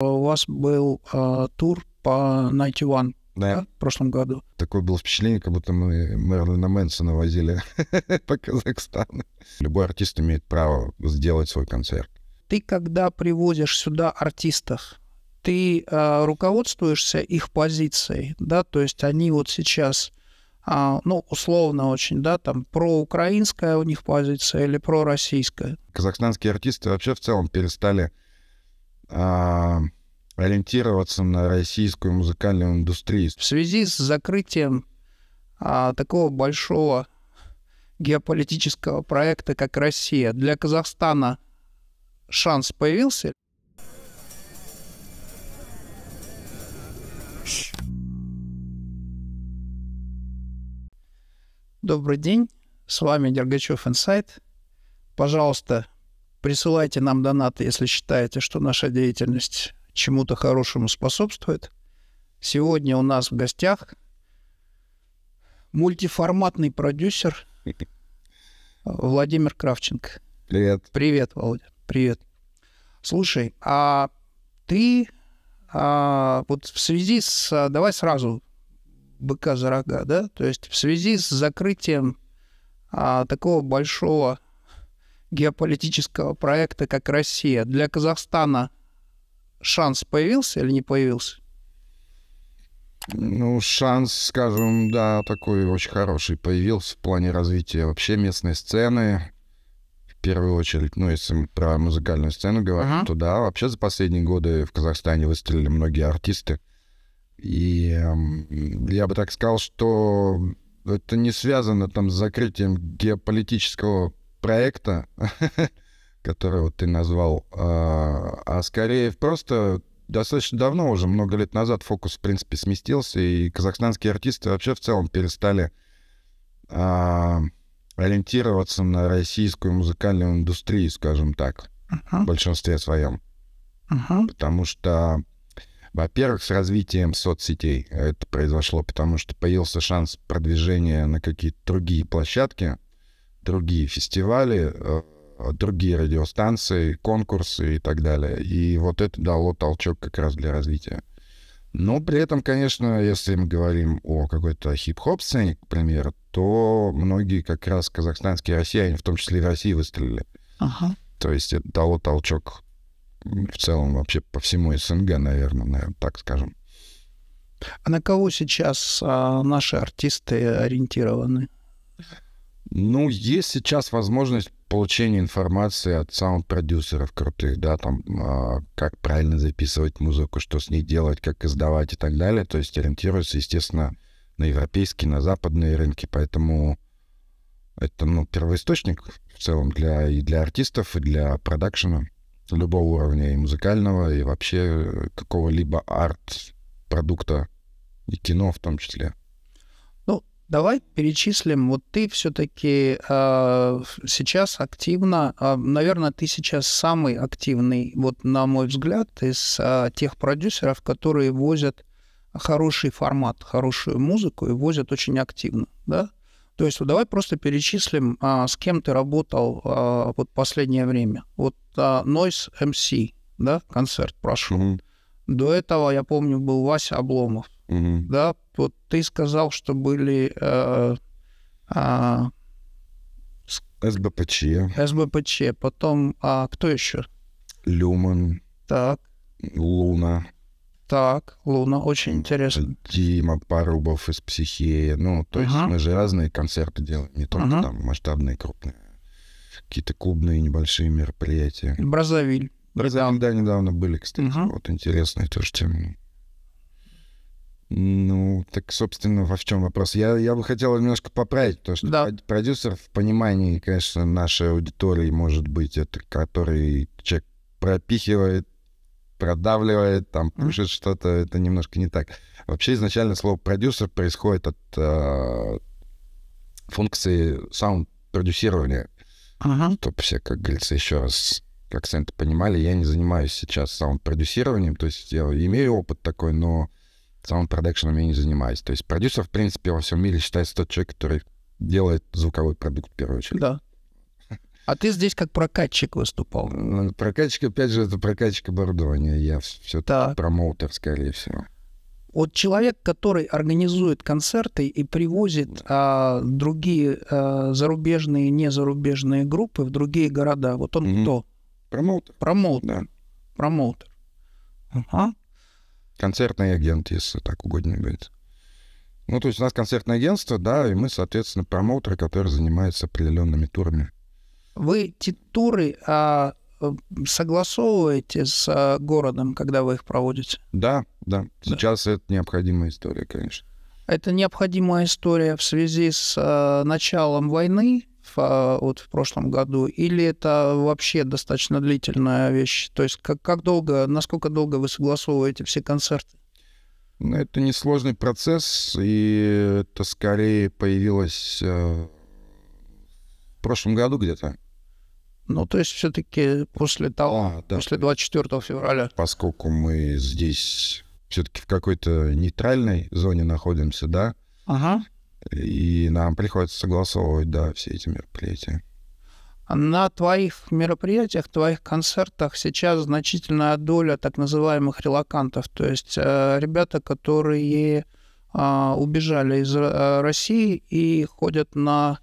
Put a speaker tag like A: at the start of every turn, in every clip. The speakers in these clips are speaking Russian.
A: Э, у вас был э, тур по Night One да. Да, в прошлом году.
B: Такое было впечатление, как будто мы Мерлина Мэнсона возили по Казахстану. Любой артист имеет право сделать свой концерт.
A: Ты, когда привозишь сюда артистов, ты э, руководствуешься их позицией, да, то есть они вот сейчас, э, ну, условно очень, да, там, проукраинская у них позиция или пророссийская.
B: Казахстанские артисты вообще в целом перестали а, ориентироваться на российскую музыкальную индустрию. В связи с закрытием
A: а, такого большого геополитического проекта, как Россия, для Казахстана шанс появился? Добрый день, с вами Дергачев Инсайт. Пожалуйста, Присылайте нам донаты, если считаете, что наша деятельность чему-то хорошему способствует. Сегодня у нас в гостях мультиформатный продюсер Владимир Кравченко. Привет. Привет, Володя. Привет. Слушай, а ты а, вот в связи с... Давай сразу быка за рога, да? То есть в связи с закрытием а, такого большого геополитического проекта, как Россия, для Казахстана шанс появился или не появился?
B: Ну, шанс, скажем, да, такой очень хороший появился в плане развития вообще местной сцены. В первую очередь, ну, если мы про музыкальную сцену говорим, uh-huh. то да, вообще за последние годы в Казахстане выстрелили многие артисты. И э, я бы так сказал, что это не связано там с закрытием геополитического проекта, который вот ты назвал, а, а скорее просто достаточно давно, уже много лет назад фокус, в принципе, сместился, и казахстанские артисты вообще в целом перестали а, ориентироваться на российскую музыкальную индустрию, скажем так, в большинстве своем. Потому что, во-первых, с развитием соцсетей это произошло, потому что появился шанс продвижения на какие-то другие площадки, другие фестивали, э, другие радиостанции, конкурсы и так далее. И вот это дало толчок как раз для развития. Но при этом, конечно, если мы говорим о какой-то хип-хоп сцене, к примеру, то многие как раз казахстанские россияне, в том числе и в России, выстрелили. Ага. То есть это дало толчок в целом вообще по всему СНГ, наверное, наверное так скажем.
A: А на кого сейчас а, наши артисты ориентированы?
B: Ну, есть сейчас возможность получения информации от саунд-продюсеров крутых, да, там, э, как правильно записывать музыку, что с ней делать, как издавать и так далее. То есть ориентируются, естественно, на европейские, на западные рынки, поэтому это, ну, первоисточник в целом для, и для артистов, и для продакшена любого уровня, и музыкального, и вообще э, какого-либо арт-продукта, и кино в том числе.
A: Давай перечислим. Вот ты все-таки э, а, сейчас активно, э, а, наверное, ты сейчас самый активный, вот на мой взгляд, из э, тех продюсеров, которые возят хороший формат, хорошую музыку и возят очень активно, да? То есть вот давай просто перечислим, а, с кем ты работал а, вот последнее время. Вот а, Noise MC, эм да, концерт прошел. Угу. До этого, я помню, был Вася Обломов, угу. да, вот ты сказал, что были э, э,
B: СБПЧ.
A: СБПЧ. Потом, а кто еще?
B: Люман. Так. Луна. Так, Луна, очень интересно. Дима Парубов из «Психея». Ну, то uh-huh. есть мы же разные концерты делаем, не только uh там масштабные, крупные. Какие-то клубные небольшие мероприятия. Бразовиль. Бразовиль, да, недавно были, кстати. uh Вот интересные тоже темы. Ну, так, собственно, во в чем вопрос? Я, я бы хотел немножко поправить, то что да. продюсер в понимании, конечно, нашей аудитории может быть, это который человек пропихивает, продавливает, там, пушит mm-hmm. что-то, это немножко не так. Вообще изначально слово продюсер происходит от э, функции саунд-продюсирования. Uh-huh. Чтобы все, как говорится, еще раз как сами понимали, я не занимаюсь сейчас саунд-продюсированием, то есть я имею опыт такой, но саунд-продакшеном я не занимаюсь. То есть продюсер, в принципе, во всем мире считается тот человек, который делает звуковой продукт в первую очередь. Да. А ты здесь как прокатчик выступал. Ну, прокатчик, опять же, это прокатчик оборудования. Я все так промоутер, скорее всего.
A: Вот человек, который организует концерты и привозит а, другие а, зарубежные, незарубежные группы в другие города, вот он mm-hmm. кто? Промоутер. Промоутер. Да. Промоутер. Ага
B: концертный агент, если так угодно будет. Ну, то есть у нас концертное агентство, да, и мы, соответственно, промоутеры, которые занимаются определенными турами.
A: Вы эти туры а, э, согласовываете с а, городом, когда вы их
B: проводите? Да, да. Сейчас да. это необходимая история, конечно.
A: Это необходимая история в связи с а, началом войны, а, вот в прошлом году, или это вообще достаточно длительная вещь? То есть как, как долго, насколько долго вы согласовываете все концерты?
B: Ну, это несложный процесс, и это скорее появилось э, в прошлом году где-то. Ну, то есть все-таки после того, а, да, после 24 февраля. Поскольку мы здесь все-таки в какой-то нейтральной зоне находимся, да? Ага. И нам приходится согласовывать, да, все эти мероприятия.
A: На твоих мероприятиях, твоих концертах сейчас значительная доля так называемых релакантов, то есть э, ребята, которые э, убежали из э, России и ходят на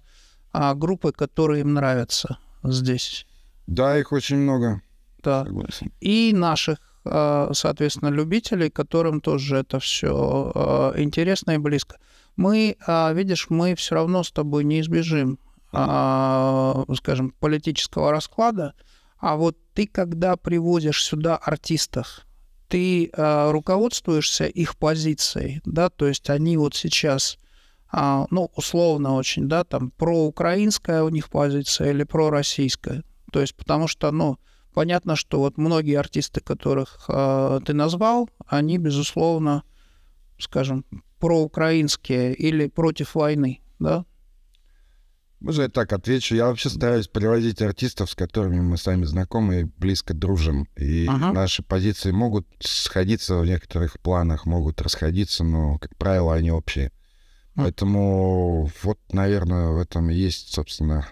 A: э, группы, которые им нравятся здесь. Да, их очень много. Да. Согласен. И наших, э, соответственно, любителей, которым тоже это все э, интересно и близко. Э, мы, а, видишь, мы все равно с тобой не избежим, а, скажем, политического расклада, а вот ты, когда привозишь сюда артистов, ты а, руководствуешься их позицией, да, то есть они вот сейчас ну, условно очень, да, там, проукраинская у них позиция или пророссийская. То есть потому что, ну, понятно, что вот многие артисты, которых ты назвал, они, безусловно, скажем, проукраинские или против войны, да?
B: Можно же, так отвечу? Я вообще стараюсь приводить артистов, с которыми мы сами знакомы и близко дружим. И ага. наши позиции могут сходиться в некоторых планах, могут расходиться, но, как правило, они общие. А. Поэтому вот, наверное, в этом и есть, собственно,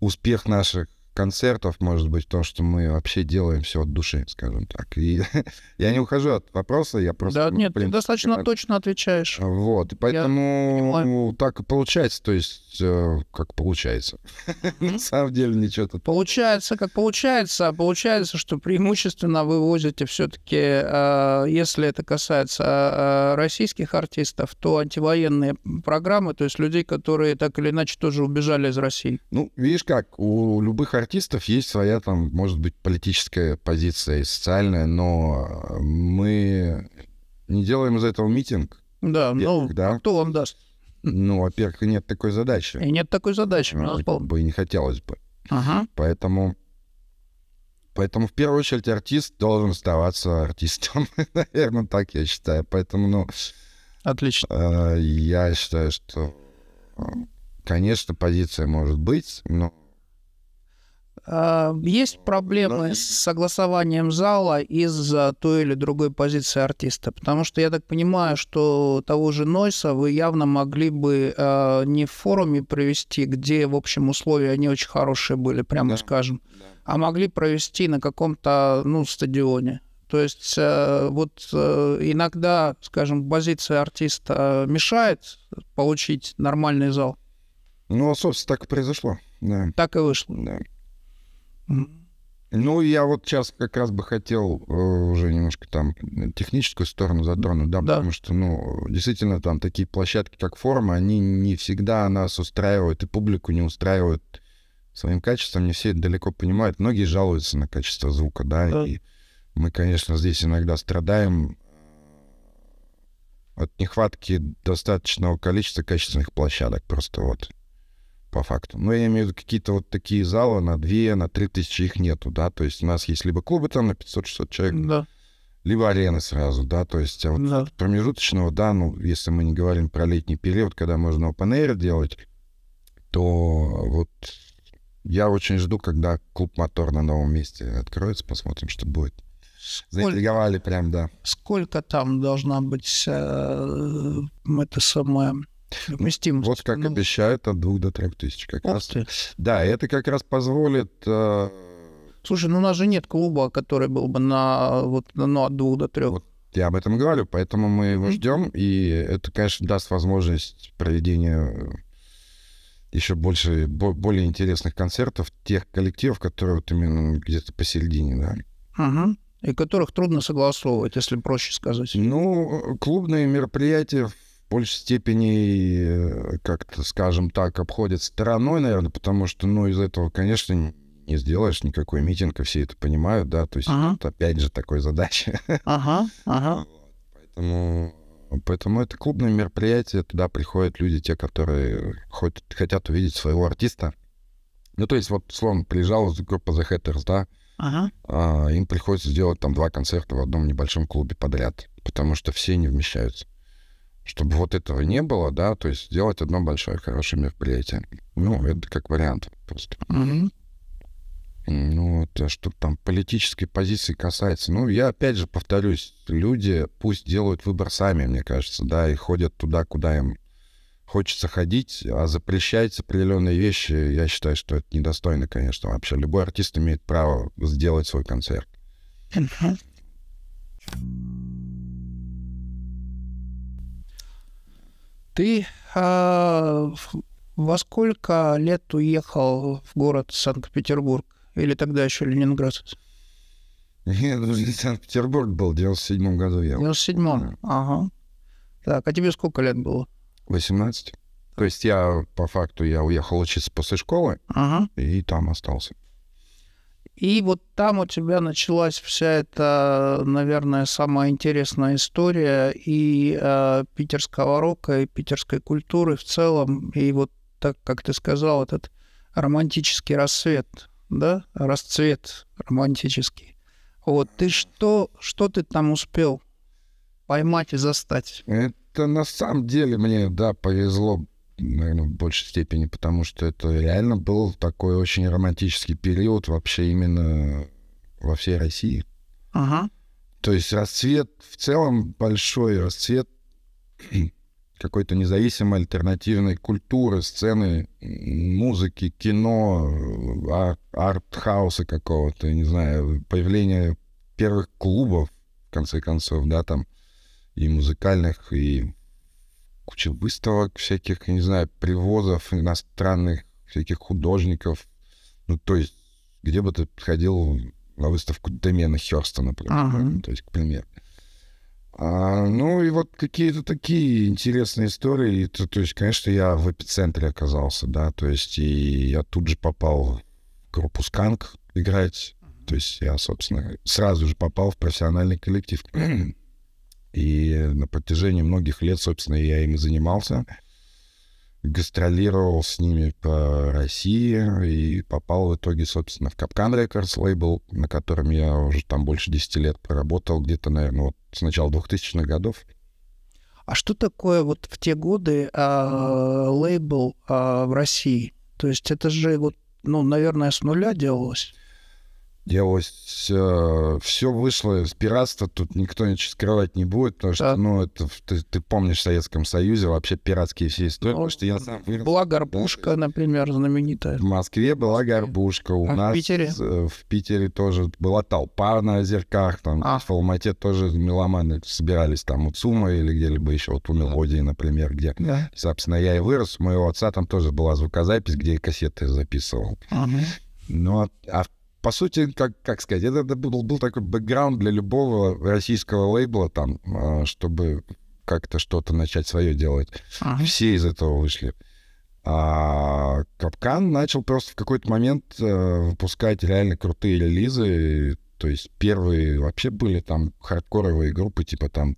B: успех наших концертов, может быть, то, что мы вообще делаем все от души, скажем так. И я не ухожу от вопроса, я просто... Да, ну, нет, блин, ты достаточно я... Э, точно
A: отвечаешь.
B: А, вот, и поэтому так получается, то есть э, как получается. На самом деле ничего тут...
A: Получается, как получается, а получается, что преимущественно вы возите все-таки, э, если это касается э, российских артистов, то антивоенные программы, то есть людей, которые
B: так или иначе тоже убежали из России. Ну, видишь как, у любых артистов артистов есть своя, там, может быть, политическая позиция и социальная, но э, мы не делаем из этого митинг. Да, ну, да? кто вам даст? Ну, во-первых, нет такой задачи. И
A: нет такой задачи. Ну, пол...
B: бы и не хотелось бы. Ага. Поэтому, поэтому в первую очередь артист должен оставаться артистом. Наверное, так я считаю. Поэтому, ну... Отлично. Э, я считаю, что, э, конечно, позиция может быть, но
A: Э, есть проблемы Но... с согласованием зала из-за той или другой позиции артиста, потому что я так понимаю, что того же Нойса вы явно могли бы э, не в форуме провести, где, в общем, условия не очень хорошие были, прямо да. скажем, да. а могли провести на каком-то, ну, стадионе. То есть э, вот э, иногда, скажем, позиция артиста мешает получить нормальный зал. Ну, а, собственно, так и произошло. Да. Так и вышло. Да.
B: Ну, я вот сейчас как раз бы хотел э, уже немножко там техническую сторону затронуть, да, да, потому что, ну, действительно, там такие площадки, как форумы, они не всегда нас устраивают, и публику не устраивают своим качеством, не все это далеко понимают. Многие жалуются на качество звука, да, да. и мы, конечно, здесь иногда страдаем э, от нехватки достаточного количества качественных площадок, просто вот по факту. Но я имею в виду какие-то вот такие залы на 2, на 3 тысячи их нету, да, то есть у нас есть либо клубы там на 500-600 человек, да. либо арены сразу, да, то есть а вот да. промежуточного, да, ну, если мы не говорим про летний период, когда можно open air делать, то вот я очень жду, когда клуб «Мотор» на новом месте откроется, посмотрим, что будет. Заинтриговали прям, да.
A: Сколько там должна быть э, эм, это самое Допустимость.
B: Вот как ну... обещают от двух до трех тысяч. Как Ох раз. Ты. Да, это как раз
A: позволит... Э... Слушай, ну у нас же нет клуба, который был бы на вот, ну, от
B: двух до трех. Вот я об этом говорю, поэтому мы его mm-hmm. ждем, и это, конечно, даст возможность проведения еще больше, более интересных концертов тех коллективов, которые вот именно где-то посередине, да.
A: Угу. И которых трудно
B: согласовывать, если проще сказать. Ну, э, клубные мероприятия большей степени, э, как-то, скажем так, обходят стороной, наверное, потому что, ну, из этого, конечно, не сделаешь никакой митинг, и все это понимают, да, то есть ага. тут опять же такой задача. Ага, ага. Поэтому, поэтому это клубное мероприятие, туда приходят люди, те, которые хоть, хотят увидеть своего артиста. Ну, то есть вот, словно, приезжала группа The Hatters, да, ага. а, им приходится сделать там два концерта в одном небольшом клубе подряд, потому что все не вмещаются чтобы вот этого не было, да, то есть сделать одно большое хорошее мероприятие. Ну, это как вариант просто. Mm-hmm. Ну, это а что там политической позиции касается. Ну, я опять же повторюсь, люди пусть делают выбор сами, мне кажется, да, и ходят туда, куда им хочется ходить, а запрещать определенные вещи, я считаю, что это недостойно, конечно, вообще. Любой артист имеет право сделать свой концерт.
A: Mm-hmm. Ты а, во сколько лет уехал в город
B: Санкт-Петербург? Или
A: тогда еще Ленинград?
B: Нет, ну, Санкт-Петербург был, в 97 году я. В
A: 97 ага. Так, а тебе сколько лет было?
B: 18. То есть я, по факту, я уехал учиться после школы ага. и там остался.
A: И вот там у тебя началась вся эта, наверное, самая интересная история и э, питерского рока, и питерской культуры в целом. И вот так, как ты сказал, этот романтический рассвет, да, расцвет романтический. Вот ты что, что ты там успел поймать и застать?
B: Это на самом деле мне, да, повезло наверное, в большей степени, потому что это реально был такой очень романтический период вообще именно во всей России. Ага. То есть расцвет в целом большой, расцвет какой-то независимой альтернативной культуры, сцены, музыки, кино, ар- арт-хауса какого-то, не знаю, появление первых клубов, в конце концов, да, там, и музыкальных, и куча выставок всяких, я не знаю, привозов иностранных, всяких художников. Ну, то есть, где бы ты ходил на выставку Демена Херста, например, ага. Ну, то есть, к примеру. А, ну, и вот какие-то такие интересные истории. И, то, то есть, конечно, я в эпицентре оказался, да, то есть, и я тут же попал в группу «Сканк» играть. То есть я, собственно, сразу же попал в профессиональный коллектив. И на протяжении многих лет, собственно, я ими занимался. Гастролировал с ними по России и попал в итоге, собственно, в Капкан Records лейбл, на котором я уже там больше 10 лет проработал, где-то, наверное, вот с начала 2000-х годов.
A: А что такое вот в те годы а, лейбл а, в России? То есть это же вот, ну, наверное, с
B: нуля делалось делалось. Э, все вышло из пиратства, тут никто ничего скрывать не будет, потому что, да. ну, это ты, ты помнишь в Советском Союзе вообще пиратские все истории, ну, потому что я сам вырос. Была горбушка, да? например, знаменитая. В Москве была горбушка, у а нас в Питере? Э, в Питере тоже была толпа на озерках, там а. в Алмате тоже меломаны собирались, там у Цума или где-либо еще, вот у Мелодии, например, где, да. собственно, я и вырос, у моего отца там тоже была звукозапись, где я кассеты записывал. Ага. Ну, а в а по сути, как, как сказать, это, был, был такой бэкграунд для любого российского лейбла, там, а, чтобы как-то что-то начать свое делать. Ага. Все из этого вышли. А Капкан начал просто в какой-то момент э, выпускать реально крутые релизы. То есть первые вообще были там хардкоровые группы, типа там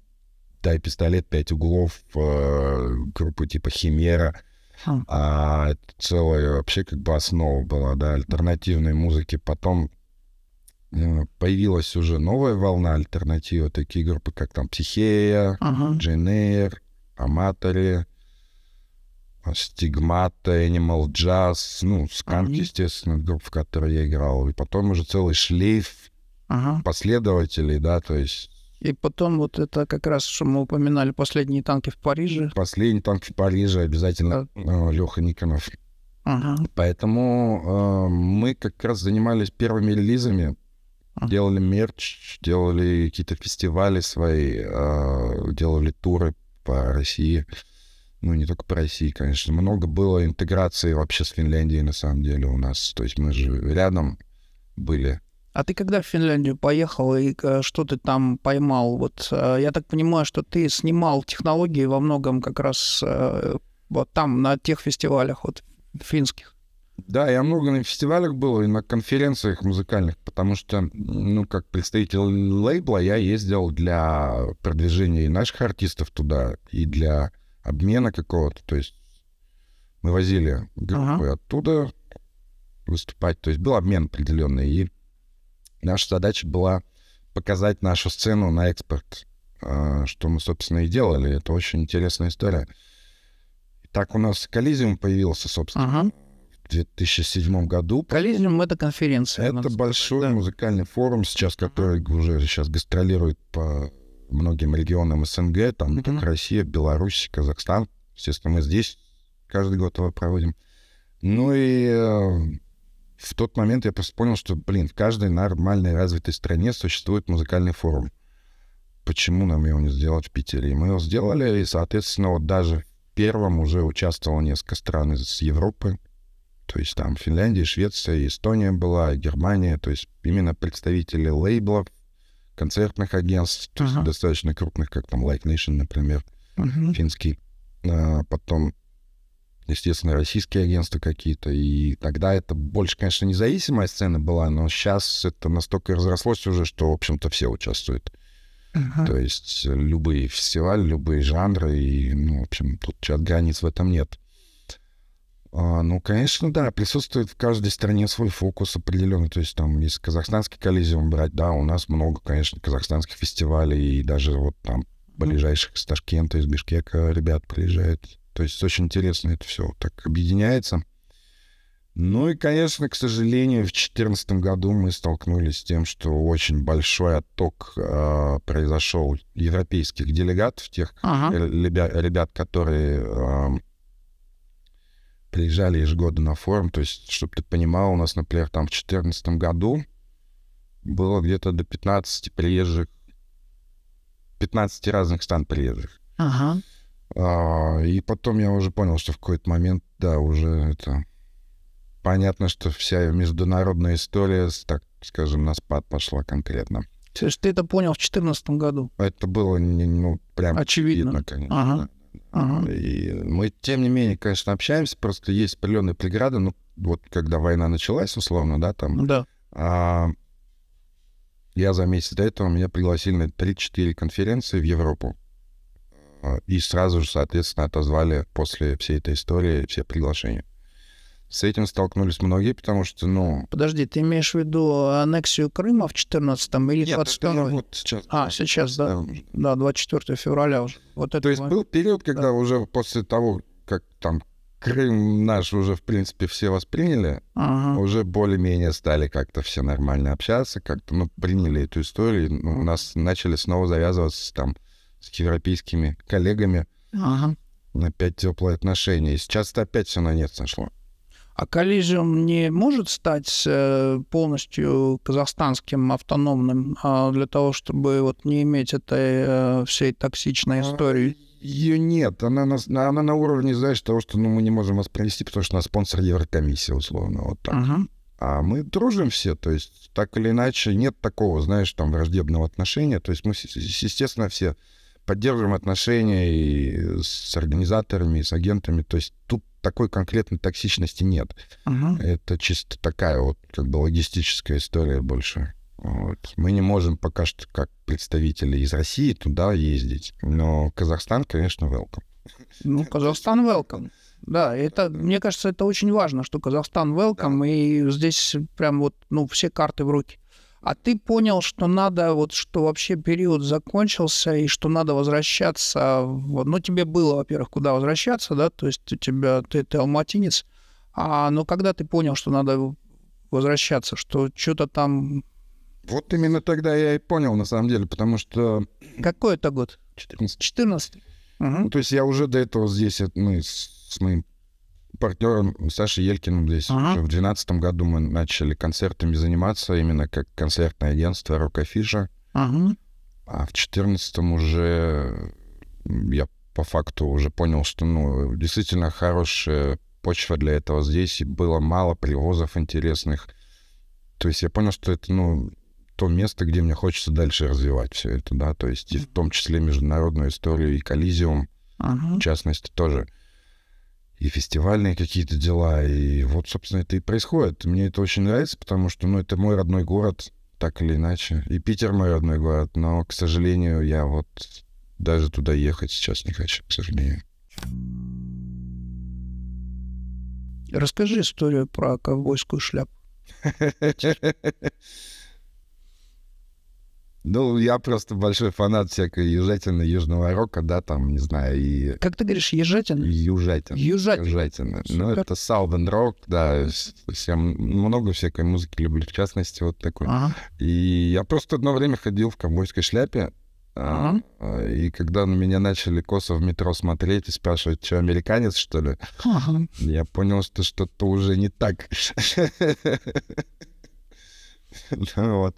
B: «Дай пистолет», «Пять углов», э, группы типа «Химера». Хм. А целая вообще как бы основа была, да, альтернативной музыки. Потом э, появилась уже новая волна альтернативы, такие группы, как там Психея, uh Аматори, Стигмата, Animal джаз ну, Сканк, естественно, группа, в которой я играл. И потом уже целый шлейф последователей, да, то есть и потом вот это как раз, что мы упоминали, последние танки в Париже. Последние танки в Париже обязательно да. А, Леха Никонов. Ага. Поэтому э, мы как раз занимались первыми релизами, ага. делали мерч, делали какие-то фестивали свои, э, делали туры по России. Ну, не только по России, конечно. Много было интеграции вообще с Финляндией, на самом деле, у нас. То есть мы же рядом были
A: а ты когда в Финляндию поехал и э, что ты там поймал? Вот э, я так понимаю, что ты снимал технологии во многом как раз э, вот там, на тех фестивалях вот
B: финских. Да, я много на фестивалях был и на конференциях музыкальных, потому что, ну, как представитель лейбла я ездил для продвижения и наших артистов туда, и для обмена какого-то. То есть мы возили группы ага. оттуда выступать. То есть был обмен определенный. И Наша задача была показать нашу сцену на экспорт, э, что мы, собственно, и делали. Это очень интересная история. Так у нас Коллизиум появился, собственно, ага. в 2007 году. Коллизиум — это конференция. Это большой да. музыкальный форум сейчас, который ага. уже сейчас гастролирует по многим регионам СНГ, там uh-huh. Россия, Беларусь, Казахстан. Естественно, мы здесь каждый год его проводим. Ну и э, в тот момент я просто понял, что, блин, в каждой нормальной развитой стране существует музыкальный форум. Почему нам его не сделать в Питере? И мы его сделали, и, соответственно, вот даже в первом уже участвовало несколько стран из Европы. То есть там Финляндия, Швеция, Эстония была, Германия. То есть именно представители лейблов, концертных агентств, uh-huh. достаточно крупных, как там Light Nation, например, uh-huh. финский. А потом естественно, российские агентства какие-то. И тогда это больше, конечно, независимая сцена была, но сейчас это настолько разрослось уже, что, в общем-то, все участвуют. Uh-huh. То есть любые фестивали, любые жанры, и, ну, в общем, тут чат границ в этом нет. А, ну, конечно, да, присутствует в каждой стране свой фокус определенный. То есть там, если казахстанский коллизиум брать, да, у нас много, конечно, казахстанских фестивалей, и даже вот там ближайших из Ташкента, из Бишкека ребят приезжают то есть очень интересно это все так объединяется. Ну и, конечно, к сожалению, в 2014 году мы столкнулись с тем, что очень большой отток э, произошел европейских делегатов, тех ага. ребят, э, ребят, которые э, приезжали ежегодно на форум. То есть, чтобы ты понимал, у нас, например, там в 2014 году было где-то до 15 приезжих, 15 разных стран приезжих. Ага. А, и потом я уже понял, что в какой-то момент, да, уже это... Понятно, что вся международная история, так скажем, на спад пошла конкретно.
A: То есть ты это понял в 2014 году?
B: Это было, не, ну, прям очевидно, видно, конечно. Ага. Ага. И мы, тем не менее, конечно, общаемся, просто есть определенные преграды. Ну, вот когда война началась, условно, да, там... Да. А, я за месяц до этого меня пригласили на 3-4 конференции в Европу. И сразу же, соответственно, отозвали после всей этой истории все приглашения. С этим столкнулись многие, потому что, ну...
A: Подожди, ты имеешь в виду аннексию Крыма в 14-м или 22 Нет, вот сейчас. А, сейчас, да? Да, 24 февраля уже.
B: Вот это То есть был период, когда да. уже после того, как там Крым наш уже, в принципе, все восприняли, ага. уже более-менее стали как-то все нормально общаться, как-то, ну, приняли эту историю, ну, у нас начали снова завязываться там с европейскими коллегами ага. опять теплые отношения. И сейчас это опять все на нет сошло.
A: А коллизиум не может стать э, полностью казахстанским автономным а, для того, чтобы вот не иметь
B: этой э, всей токсичной а, истории? Ее нет. Она на, она на уровне, знаешь, того, что ну, мы не можем вас провести, потому что у нас спонсор Еврокомиссия, условно, вот так. Ага. А мы дружим все, то есть так или иначе нет такого, знаешь, там враждебного отношения. То есть мы, естественно, все поддерживаем отношения и с организаторами, и с агентами. То есть тут такой конкретной токсичности нет. Угу. Это чисто такая вот как бы логистическая история больше. Вот. Мы не можем пока что как представители из России туда ездить, но Казахстан, конечно, welcome.
A: Ну, Казахстан welcome. Да, это, мне кажется, это очень важно, что Казахстан welcome, да. и здесь прям вот, ну, все карты в руки а ты понял, что надо, вот что вообще период закончился и что надо возвращаться. В... Ну, тебе было, во-первых, куда возвращаться, да, то есть у тебя, ты, ты алматинец, а, но когда ты понял, что надо возвращаться,
B: что что-то там... Вот именно тогда я и понял, на самом деле, потому что... Какой это год? 14. 14. Угу. Ну, то есть я уже до этого здесь, мы э, ну, с моим партнером Сашей Елькиным здесь. Ага. В 2012 году мы начали концертами заниматься, именно как концертное агентство «Рокофиша». Ага. А в 2014 уже я по факту уже понял, что ну, действительно хорошая почва для этого здесь, и было мало привозов интересных. То есть я понял, что это, ну, то место, где мне хочется дальше развивать все это, да, то есть и в том числе международную историю и коллизиум, ага. в частности, тоже и фестивальные какие-то дела. И вот, собственно, это и происходит. Мне это очень нравится, потому что, ну, это мой родной город, так или иначе. И Питер мой родной город, но, к сожалению, я вот даже туда ехать сейчас не хочу, к сожалению.
A: Расскажи историю про ковбойскую шляпу.
B: Ну, я просто большой фанат всякой южатины, южного рока, да, там, не знаю, и... Как ты говоришь, ежатин? Южатин. Южатин. Южатин. Ну, это Southern Rock, да, всем много всякой музыки люблю, в частности, вот такой. Ага. И я просто одно время ходил в ковбойской шляпе, а, ага. А, и когда на меня начали косо в метро смотреть и спрашивать, что, американец, что ли? Ага. Я понял, что что-то уже не так. Ну вот.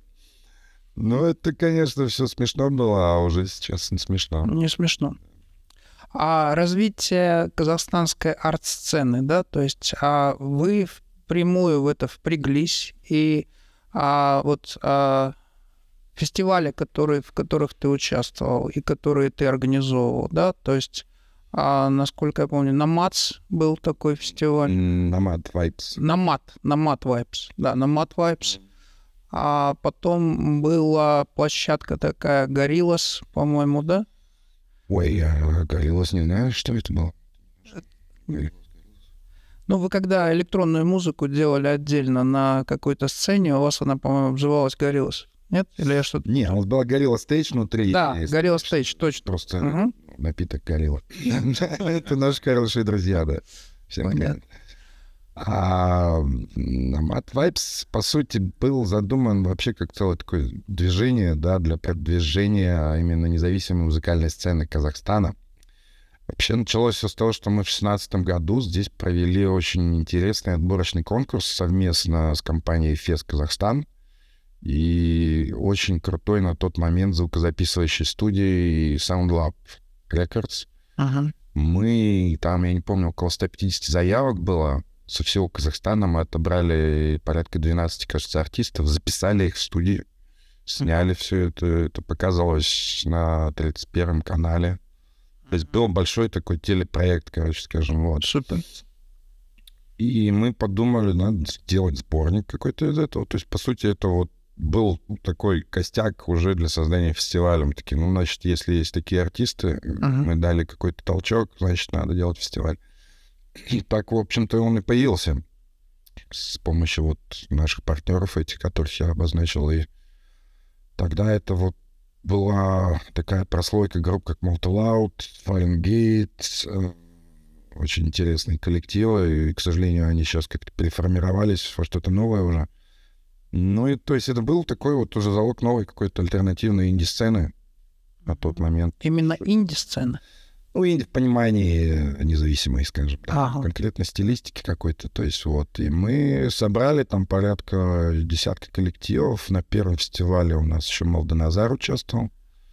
B: Ну, это, конечно, все смешно было, а уже сейчас не смешно. Не
A: смешно. А развитие казахстанской арт-сцены, да, то есть а вы впрямую в это впряглись, и а, вот а, фестивали, которые, в которых ты участвовал и которые ты организовывал, да, то есть а, насколько я помню, Намац был такой фестиваль. Намат Вайпс. Намат, Намат Вайпс, да, Намат Вайпс. Mm а потом была площадка такая, Гориллас, по-моему,
B: да? Ой, я Гориллас не знаю, что это было. Э, ну, вы
A: когда электронную музыку делали отдельно на какой-то сцене, у вас она, по-моему, обзывалась Гориллас.
B: Нет? Или я что-то... Не, у нас была Горилла Стейдж внутри. Да, Горилла Стейдж, точно. Просто угу. напиток Горилла. Это наши хорошие друзья, да. Всем понятно. А Mad Vibes, по сути, был задуман вообще как целое такое движение, да, для продвижения а именно независимой музыкальной сцены Казахстана. Вообще началось все с того, что мы в 2016 году здесь провели очень интересный отборочный конкурс совместно с компанией «Фес Казахстан» и очень крутой на тот момент звукозаписывающей студией SoundLab Records. Ага. Мы там, я не помню, около 150 заявок было, со всего Казахстана мы отобрали порядка 12, кажется, артистов, записали их в студии, сняли все это, это показывалось на 31-м канале. То есть был большой такой телепроект, короче, скажем, вот. Супер. И мы подумали, надо сделать сборник какой-то из этого. То есть, по сути, это вот был такой костяк уже для создания фестиваля. Мы такие, ну, значит, если есть такие артисты, uh-huh. мы дали какой-то толчок, значит, надо делать фестиваль. И так, в общем-то, он и появился с помощью вот наших партнеров, этих, которых я обозначил. И тогда это вот была такая прослойка групп, как Multiloud, Gates, э, очень интересные коллективы, и, к сожалению, они сейчас как-то переформировались во что-то новое уже. Ну, и, то есть это был такой вот уже залог новой какой-то альтернативной инди-сцены на тот момент. Именно инди-сцена? Ну, и в понимании независимой, скажем, да, ага. конкретно стилистики какой-то. То есть вот, и мы собрали там порядка десятка коллективов. На первом фестивале у нас еще Молдоназар участвовал.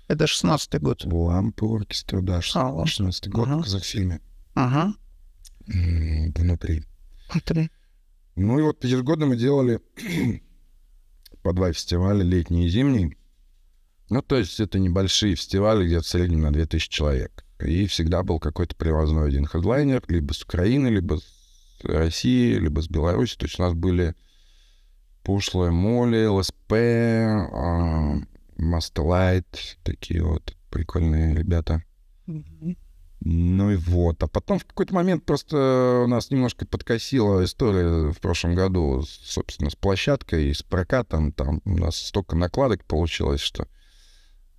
B: Это 16-й год. Лампы оркестра, да, 16-й а, год ага. в Казахфильме. Ага. Внутри. Внутри. Ну и вот ежегодно мы делали по два фестиваля, летний и зимний. Ну, то есть это небольшие фестивали, где в среднем на 2000 человек. И всегда был какой-то привозной один хедлайнер, либо с Украины, либо с России, либо с Беларуси. То есть у нас были пошлые моли, ЛСП, а, Мастлайт, такие вот прикольные ребята. Ну и вот. А потом в какой-то момент просто у нас немножко подкосила история в прошлом году, собственно, с площадкой и с прокатом. Там у нас столько накладок получилось, что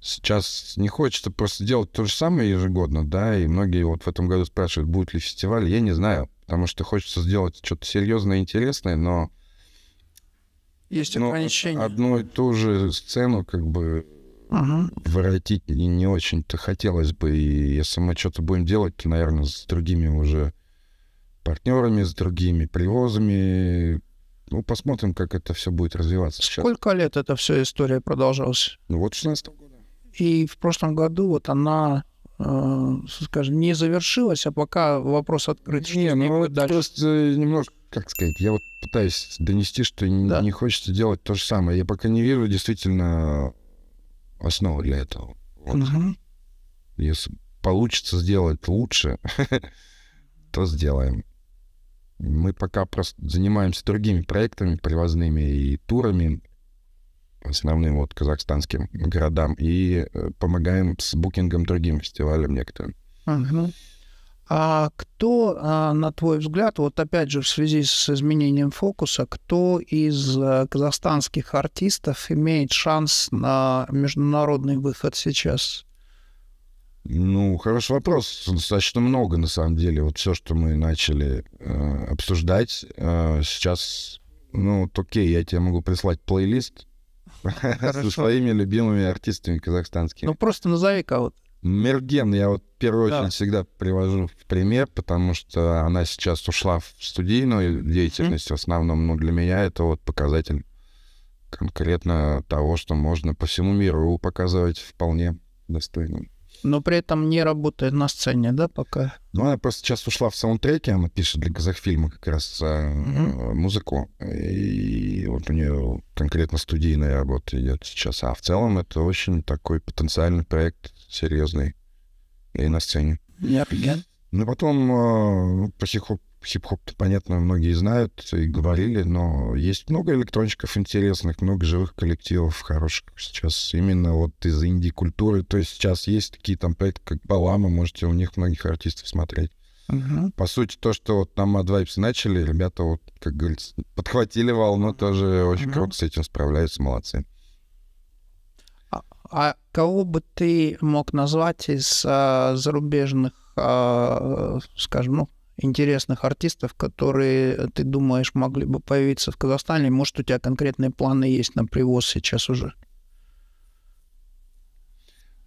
B: Сейчас не хочется просто делать то же самое ежегодно, да, и многие вот в этом году спрашивают, будет ли фестиваль, я не знаю, потому что хочется сделать что-то серьезное интересное, но... Есть но Одну и ту же сцену как бы угу. воротить не, не очень-то хотелось бы, и если мы что-то будем делать, то, наверное, с другими уже партнерами, с другими привозами, ну, посмотрим, как это все будет развиваться. Сколько
A: сейчас. лет эта вся история продолжалась?
B: Ну, вот 16 года.
A: И в прошлом году вот она э, скажем, не завершилась, а пока вопрос открыт.
B: Что не, ну вот дальше? просто э, немножко, как сказать, я вот пытаюсь донести, что да. не хочется делать то же самое. Я пока не вижу действительно основу для этого. Вот. Угу. Если получится сделать лучше, то сделаем. Мы пока просто занимаемся другими проектами привозными и турами, основным вот казахстанским городам и э, помогаем с букингом другим фестивалям некоторым.
A: А кто, а, на твой взгляд, вот опять же в связи с изменением фокуса, кто из э, казахстанских артистов имеет шанс на международный выход сейчас?
B: Ну, хороший вопрос. Достаточно много, на самом деле. Вот все, что мы начали э, обсуждать, э, сейчас, ну, вот, окей, я тебе могу прислать плейлист, Со своими любимыми артистами казахстанскими. Ну, просто назови кого-то. Мерген я вот в первую очередь да. всегда привожу в пример, потому что она сейчас ушла в студийную деятельность mm-hmm. в основном, но ну, для меня это вот показатель конкретно того, что можно по всему миру показывать вполне достойным
A: но при этом не работает на сцене, да, пока?
B: Ну, она просто сейчас ушла в саундтреки, она пишет для казахфильма как раз mm-hmm. музыку. И вот у нее конкретно студийная работа идет сейчас. А в целом это очень такой потенциальный проект, серьезный. И на сцене. Я yeah, yeah. Ну, потом э, по хип хип-хоп, понятно, многие знают и говорили, но есть много электронщиков интересных, много живых коллективов хороших сейчас именно вот из инди-культуры. То есть сейчас есть такие там проекты, как Балама, можете у них многих артистов смотреть. Угу. По сути, то, что вот нам Mad Vibes начали, ребята вот, как говорится, подхватили волну, тоже очень угу. круто с этим справляются, молодцы.
A: А, а кого бы ты мог назвать из а, зарубежных, а, скажем, ну, интересных артистов, которые, э, ты думаешь, могли бы появиться в Казахстане? Может, у тебя конкретные планы есть на привоз сейчас уже?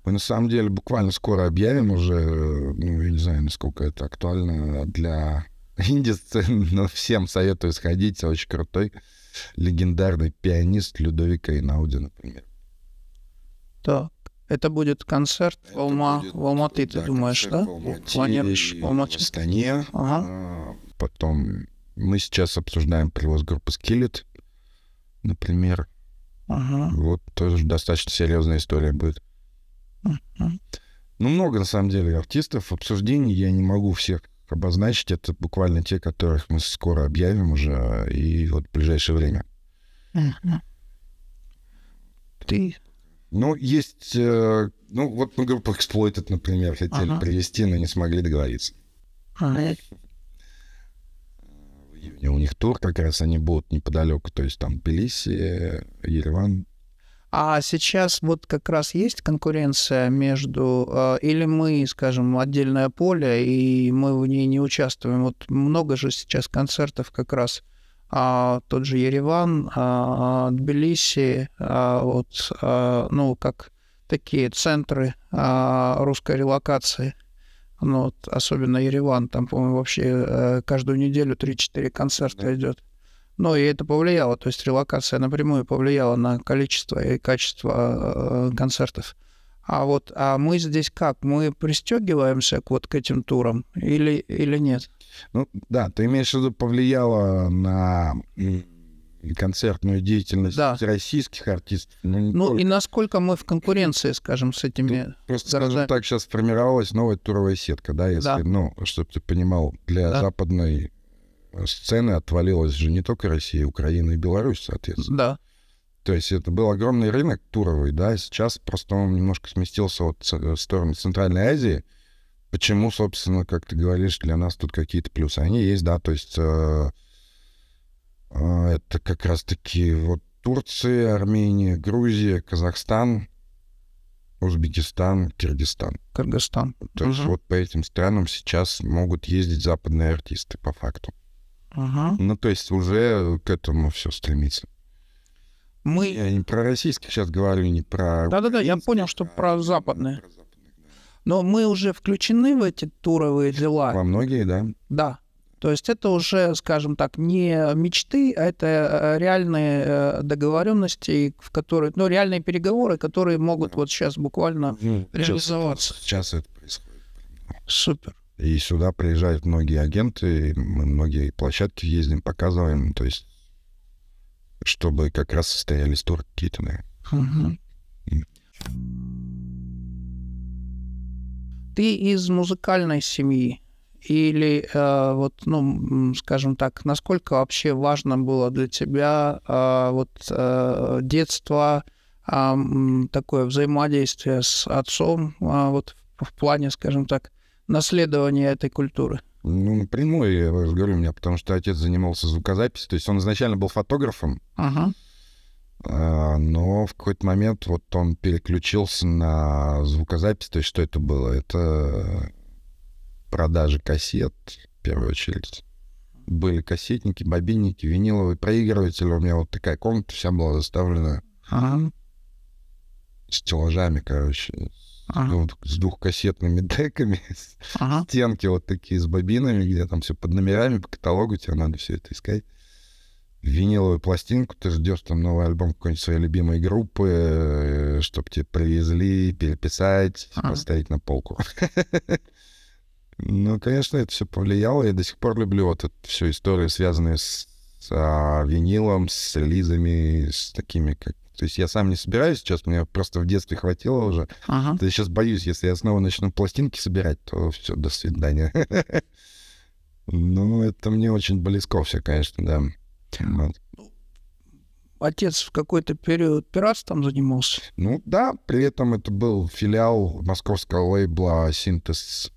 B: Мы на самом деле буквально скоро объявим уже, э, ну, я не знаю, насколько это актуально для инди но ну, всем советую сходить, очень крутой легендарный пианист Людовика Инауди, например.
A: Да, это будет концерт это в, Алма, будет, в Алматы, да, ты думаешь, да? В Алмате, Планируешь В
B: Астане. Ага. А, потом мы сейчас обсуждаем привоз группы Skillet, например. Ага. Вот тоже достаточно серьезная история будет. Ага. Ну, много, на самом деле, артистов, обсуждений. Я не могу всех обозначить. Это буквально те, которых мы скоро объявим уже, а, и вот в ближайшее время. Ага. Ты ну, есть... Э, ну, вот мы группу Exploited, например, хотели ага. привести, но не смогли договориться. Ага. Э. В июне у них тур, как раз они будут неподалеку, то есть там Тбилиси, Ереван.
A: А сейчас вот как раз есть конкуренция между... Э, или мы, скажем, отдельное поле, и мы в ней не участвуем. Вот много же сейчас концертов как раз а, тот же Ереван, а, Тбилиси, а, вот, ну, как такие центры русской релокации. Ну, вот, особенно Ереван, там, по-моему, вообще э, каждую неделю 3-4 концерта идет. Ну, и это повлияло, то есть релокация напрямую повлияла на количество и качество э, концертов. А вот а мы здесь как? Мы пристегиваемся к вот к этим турам или, или нет?
B: Ну, да, ты имеешь в виду, повлияло на концертную деятельность да. российских артистов. Ну, ну и насколько мы в конкуренции, скажем, с этими... Тут просто, городами. скажем так, сейчас формировалась новая туровая сетка, да, если, да. ну, чтобы ты понимал, для да. западной сцены отвалилась же не только Россия, Украина и Беларусь, соответственно. Да. То есть это был огромный рынок туровый, да, сейчас просто он немножко сместился от, э, в сторону Центральной Азии, Почему, собственно, как ты говоришь, для нас тут какие-то плюсы? Они есть, да, то есть э, э, это как раз-таки вот Турция, Армения, Грузия, Казахстан, Узбекистан, Киргизстан. Кыргызстан. То угу. есть вот по этим странам сейчас могут ездить западные артисты, по факту. Угу. Ну, то есть уже к этому все стремится. Мы... Я не про российских сейчас говорю, не про...
A: Да-да-да, я понял, что а про, про западные. Про западные. Но мы уже включены в эти туровые дела. Во многие, да. Да. То есть это уже, скажем так, не мечты, а это э, реальные э, договоренности, в которые, ну, реальные переговоры, которые могут вот сейчас буквально
B: ну, реализоваться. Сейчас это происходит. Супер. И сюда приезжают многие агенты, мы многие площадки ездим, показываем, то есть, чтобы как раз состоялись туры какие-то, наверное. Угу. И
A: ты из музыкальной семьи? Или э, вот, ну, скажем так, насколько вообще важно было для тебя э, вот э, детство, э, такое взаимодействие с отцом, э, вот в плане, скажем так, наследования этой культуры?
B: Ну, напрямую, я говорю, у меня, потому что отец занимался звукозаписью, то есть он изначально был фотографом, ага. А, но в какой-то момент вот он переключился на звукозапись, то есть что это было? Это продажи кассет, в первую очередь. Были кассетники, бобинники, виниловый проигрыватель. У меня вот такая комната вся была заставлена ага. стеллажами, короче, ага. с двухкассетными деками, ага. стенки вот такие с бобинами, где там все под номерами, по каталогу, тебе надо все это искать виниловую пластинку, ты ждешь там новый альбом какой-нибудь своей любимой группы, э, чтобы тебе привезли, переписать, а -а -а. поставить на полку. Ну, конечно, это все повлияло. Я до сих пор люблю вот эту всю историю, связанную с, с а, винилом, с релизами, с такими, как... То есть я сам не собираюсь сейчас, мне просто в детстве хватило уже. Ага. Я сейчас боюсь, если я снова начну пластинки собирать, то все, до свидания. Ну, это мне очень близко все, конечно, да. Отец в какой-то период пиратством занимался? Ну да, при этом это был филиал московского лейбла «Синтез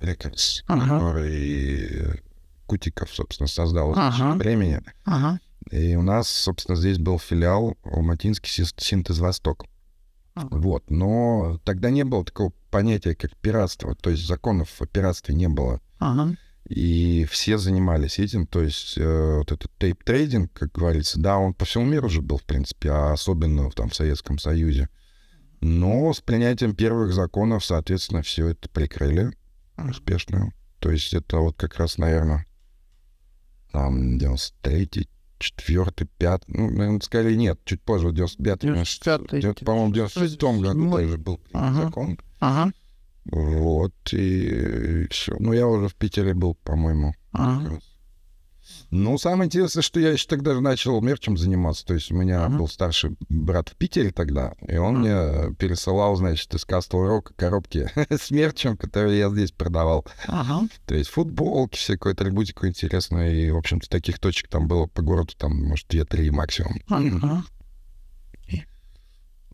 B: Records, ага. который Кутиков, собственно, создал ага. времени. Ага. И у нас, собственно, здесь был филиал Алматинский синтез Восток. Ага. Вот. Но тогда не было такого понятия, как пиратство. То есть законов о пиратстве не было. Ага. И все занимались этим, то есть э, вот этот тейп-трейдинг, как говорится, да, он по всему миру уже был, в принципе, а особенно там, в Советском Союзе. Но с принятием первых законов, соответственно, все это прикрыли успешно. То есть это вот как раз, наверное, там 93-й, 4 5 ну, наверное, скорее нет, чуть позже, в 95 95 по-моему, в 96 году тоже был ага. закон. Ага. Вот, и, и все. Ну, я уже в Питере был, по-моему. А. Ну, самое интересное, что я еще тогда же начал мерчем заниматься. То есть у меня ага. был старший брат в Питере тогда, и он ага. мне пересылал, значит, из Castle Rock коробки с мерчем, которые я здесь продавал. Ага. То есть футболки, всякую атрибутику интересную. И, в общем-то, таких точек там было по городу, там, может, две-три максимум. Ага.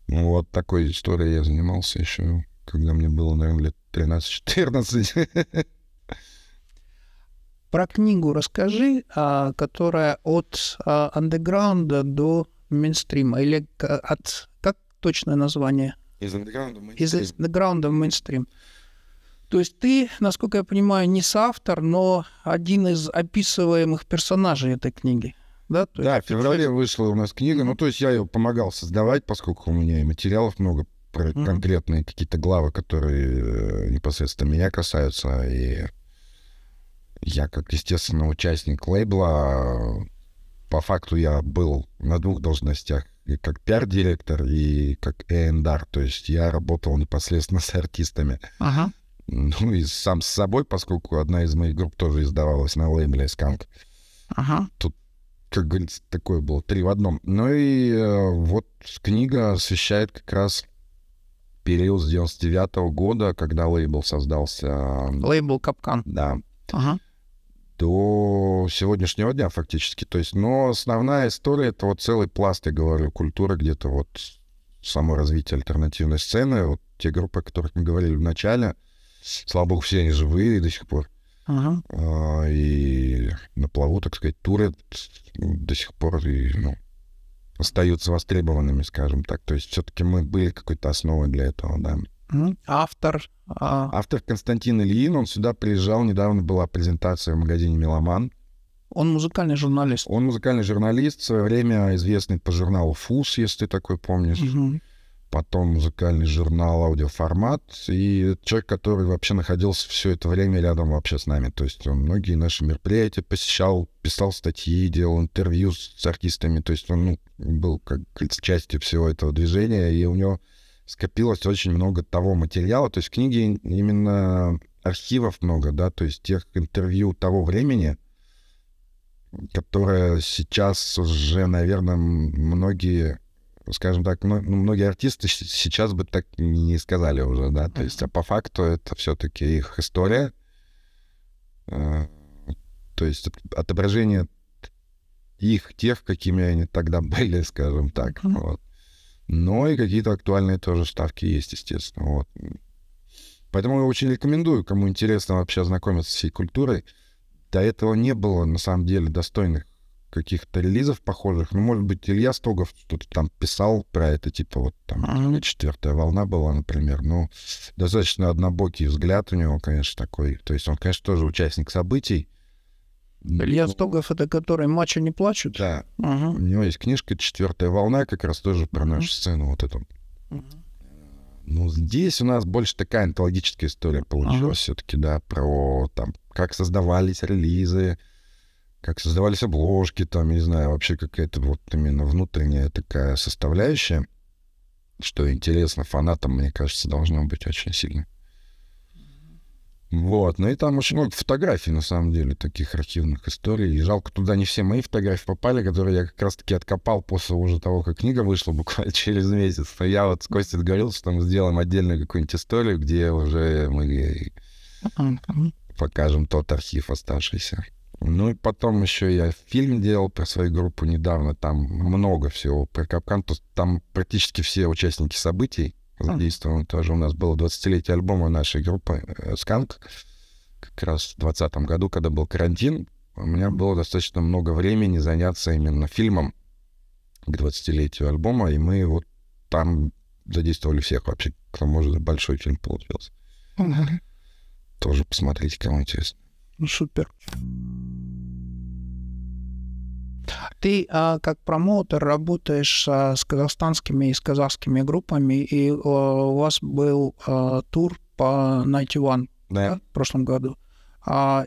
B: Ну, вот такой историей я занимался еще когда мне было, наверное, лет 13-14.
A: Про книгу расскажи, а, которая от а, андеграунда до мейнстрима, или от... Как точное название?
B: Из андеграунда в мейнстрим. Из
A: андеграунда в мейнстрим. То есть ты, насколько я понимаю, не соавтор, но один из описываемых персонажей этой книги.
B: Да, то да в феврале человек... вышла у нас книга. Ну, то есть я ее помогал создавать, поскольку у меня и материалов много про mm-hmm. конкретные какие-то главы, которые э, непосредственно меня касаются, и я как, естественно, участник лейбла, по факту я был на двух должностях, и как пиар-директор, и как A&R, то есть я работал непосредственно с артистами. Ага. Ну и сам с собой, поскольку одна из моих групп тоже издавалась на лейбле Сканк. Ага. Тут, как говорится, такое было три в одном. Ну и э, вот книга освещает как раз период с 99 -го года, когда лейбл создался... Лейбл Капкан. Да. Ага. До сегодняшнего дня фактически. То есть, но основная история — это вот целый пласт, я говорю, культуры где-то вот само развитие альтернативной сцены. Вот те группы, о которых мы говорили в начале, слава богу, все они живые до сих пор. Ага. А, и на плаву, так сказать, турят до сих пор. И, ну, остаются востребованными, скажем так. То есть все-таки мы были какой-то основой для этого, да. Автор? А... Автор Константин Ильин, он сюда приезжал, недавно была презентация в магазине «Меломан». Он музыкальный журналист. Он музыкальный журналист, в свое время известный по журналу «Фус», если ты такой помнишь. Угу потом музыкальный журнал, аудиоформат, и человек, который вообще находился все это время рядом вообще с нами. То есть он многие наши мероприятия посещал, писал статьи, делал интервью с, с артистами, то есть он ну, был как частью всего этого движения, и у него скопилось очень много того материала, то есть книги именно архивов много, да, то есть тех интервью того времени, которое сейчас уже, наверное, многие ну, скажем так, ну, многие артисты сейчас бы так не сказали уже, да, то есть, а по факту это все-таки их история, э, то есть отображение их тех, какими они тогда были, скажем так, вот. Но и какие-то актуальные тоже ставки есть, естественно, вот. Поэтому я очень рекомендую, кому интересно вообще ознакомиться с всей культурой. До этого не было, на самом деле, достойных каких-то релизов похожих. Ну, может быть, Илья Стогов что-то там писал про это, типа вот там четвертая волна была, например. Ну, достаточно однобокий взгляд у него, конечно, такой. То есть он, конечно, тоже участник событий. Илья ну,
A: Стогов — это который «Мачо не плачут»? Да. Угу.
B: У него есть книжка «Четвертая волна», как раз тоже про угу. нашу сцену вот эту. Угу. Ну, здесь у нас больше такая антологическая история получилась угу. все-таки, да, про там, как создавались релизы, как создавались обложки, там, я не знаю, вообще какая-то вот именно внутренняя такая составляющая, что интересно фанатам, мне кажется, должно быть очень сильно. Вот, ну и там очень много фотографий, на самом деле, таких архивных историй. И жалко, туда не все мои фотографии попали, которые я как раз-таки откопал после уже того, как книга вышла, буквально через месяц. Но я вот с Костей говорил, что мы сделаем отдельную какую-нибудь историю, где уже мы покажем тот архив оставшийся. Ну и потом еще я фильм делал про свою группу недавно, там много всего про Капкан, там практически все участники событий задействованы. Mm. Тоже у нас было 20-летие альбома нашей группы э, «Сканк», как раз в 2020 году, когда был карантин, у меня было достаточно много времени заняться именно фильмом к 20-летию альбома, и мы вот там задействовали всех вообще, к тому же большой фильм получился. Mm-hmm. Тоже посмотрите, кому интересно.
A: Ну, супер. Ты а, как промоутер работаешь а, с казахстанскими и с казахскими группами, и у вас был а, тур по Night One да. Да, в прошлом году.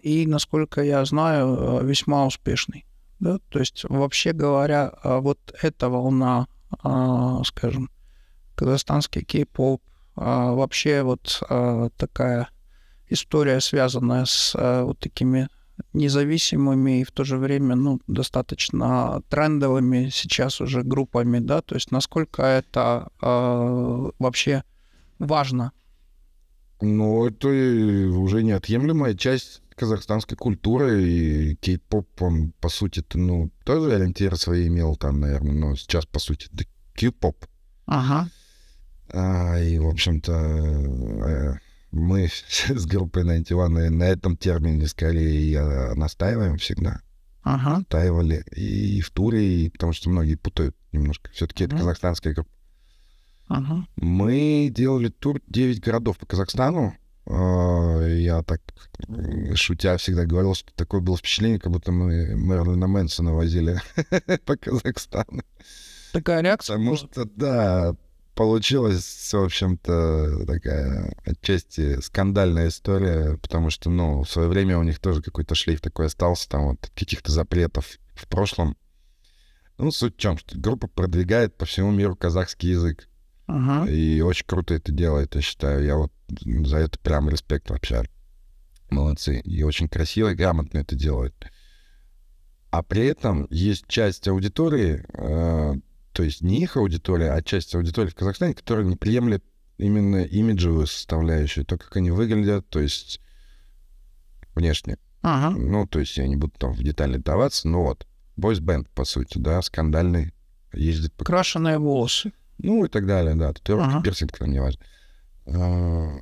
A: И, насколько я знаю, весьма успешный. Да? То есть, вообще говоря, вот эта волна, скажем, казахстанский кей-поп, вообще вот такая история, связанная с вот такими независимыми и в то же время ну, достаточно трендовыми сейчас уже группами, да, то есть насколько это э, вообще важно?
B: Ну, это уже неотъемлемая часть казахстанской культуры, и кей-поп, он, по сути ну, тоже ориентиры свои имел там, наверное, но сейчас, по сути, кей-поп. Ага. А, и, в общем-то, э, мы с группой Найти на этом термине скорее настаиваем всегда. Ага. Настаивали и в туре, и потому что многие путают немножко. Все-таки ага. это казахстанская группа. Ага. Мы делали тур 9 городов по Казахстану. А, я так, шутя, всегда говорил, что такое было впечатление, как будто мы Мерлина Мэнсона возили по Казахстану. Такая реакция? Потому что, да, получилась, в общем-то, такая отчасти скандальная история, потому что, ну, в свое время у них тоже какой-то шлейф такой остался, там вот каких-то запретов в прошлом. Ну, суть в чем, что группа продвигает по всему миру казахский язык. uh И очень круто это делает, я считаю. Я вот за это прям респект вообще. Молодцы. И очень красиво и грамотно это делают. А при этом есть часть аудитории, э, то есть не их аудитория, а часть аудитории в Казахстане, которая не приемлет именно имиджевую составляющую, то, как они выглядят, то есть внешне. Ага. Ну, то есть я не буду там в детали даваться, но вот. Бойсбенд, по сути, да, скандальный. Ездит по... Крашеные волосы. Ну и так далее, да. Татуировки, ага. персик там, важно. А,